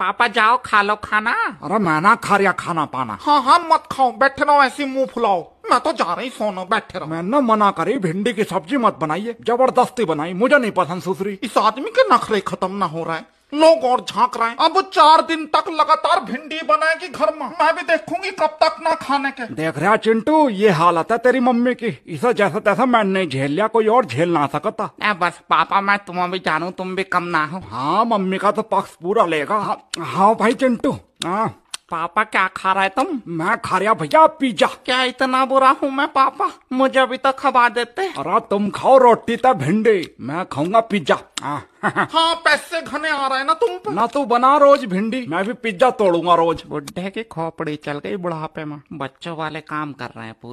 पापा जाओ खा लो खाना अरे मैं ना खा रहा खाना पाना हाँ हाँ मत खाओ बैठे रहो ऐसे मुंह फुलाओ मैं तो जा रही सोनो बैठे रहो मैंने मना करी भिंडी की सब्जी मत बनाइए जबरदस्ती बनाई मुझे नहीं पसंद सुसरी इस आदमी के नखरे खत्म ना हो रहा है लोग और झांक रहे हैं अब चार दिन तक लगातार भिंडी बनाएगी घर में मैं भी देखूंगी कब तक ना खाने के देख रहा चिंटू ये हालत है तेरी मम्मी की इसे जैसा तैसा मैं नहीं झेल लिया कोई और झेल ना सकता बस पापा मैं तुम्हें भी जानू तुम भी कम ना हो हाँ मम्मी का तो पक्ष पूरा लेगा हाँ, हाँ भाई चिंटू हाँ पापा क्या खा रहे तुम मैं खा रहा भैया पिज्जा क्या इतना बुरा हूँ मैं पापा मुझे अभी तक खबा देते अरे तुम खाओ रोटी तो भिंडी मैं खाऊंगा पिज्जा हाँ पैसे घने आ रहे ना तुम पर ना तू तो बना रोज भिंडी मैं भी पिज्जा तोड़ूंगा रोज बुढ़े की खोपड़ी चल गई बुढ़ापे में बच्चों वाले काम कर रहे हैं पूरे